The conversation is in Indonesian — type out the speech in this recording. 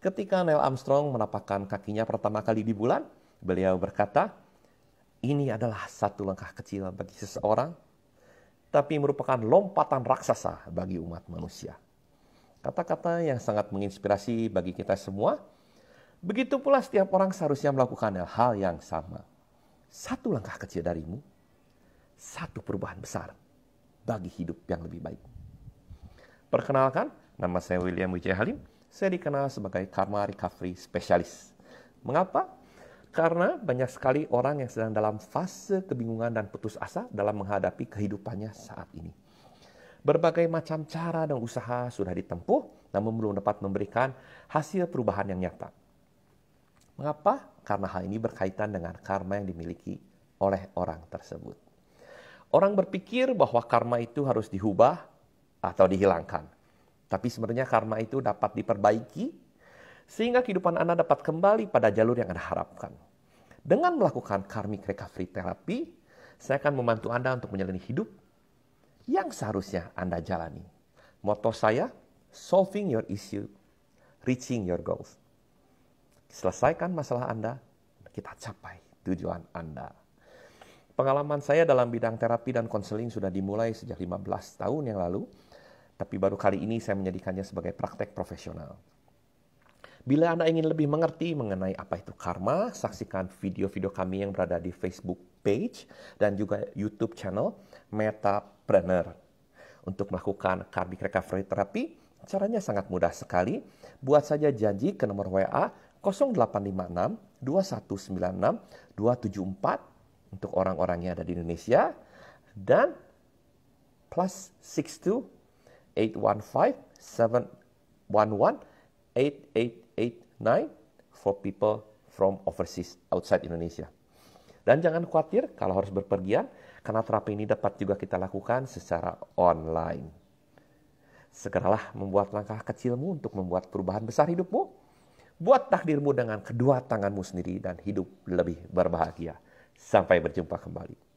Ketika Neil Armstrong menapakkan kakinya pertama kali di bulan, beliau berkata, ini adalah satu langkah kecil bagi seseorang, tapi merupakan lompatan raksasa bagi umat manusia. Kata-kata yang sangat menginspirasi bagi kita semua. Begitu pula setiap orang seharusnya melakukan hal yang sama. Satu langkah kecil darimu, satu perubahan besar bagi hidup yang lebih baik. Perkenalkan, nama saya William Wijaya Halim saya dikenal sebagai karma recovery specialist. Mengapa? Karena banyak sekali orang yang sedang dalam fase kebingungan dan putus asa dalam menghadapi kehidupannya saat ini. Berbagai macam cara dan usaha sudah ditempuh, namun belum dapat memberikan hasil perubahan yang nyata. Mengapa? Karena hal ini berkaitan dengan karma yang dimiliki oleh orang tersebut. Orang berpikir bahwa karma itu harus diubah atau dihilangkan. Tapi sebenarnya karma itu dapat diperbaiki sehingga kehidupan Anda dapat kembali pada jalur yang Anda harapkan. Dengan melakukan karmic recovery therapy, saya akan membantu Anda untuk menjalani hidup yang seharusnya Anda jalani. Moto saya, solving your issue, reaching your goals. Selesaikan masalah Anda, kita capai tujuan Anda. Pengalaman saya dalam bidang terapi dan konseling sudah dimulai sejak 15 tahun yang lalu tapi baru kali ini saya menjadikannya sebagai praktek profesional. Bila Anda ingin lebih mengerti mengenai apa itu karma, saksikan video-video kami yang berada di Facebook page dan juga YouTube channel Metapreneur. Untuk melakukan karmic recovery therapy, caranya sangat mudah sekali. Buat saja janji ke nomor WA 0856 2196 274 untuk orang-orang yang ada di Indonesia dan plus 62 815-711-8889 for people from overseas outside Indonesia. Dan jangan khawatir kalau harus berpergian, karena terapi ini dapat juga kita lakukan secara online. Segeralah membuat langkah kecilmu untuk membuat perubahan besar hidupmu. Buat takdirmu dengan kedua tanganmu sendiri dan hidup lebih berbahagia. Sampai berjumpa kembali.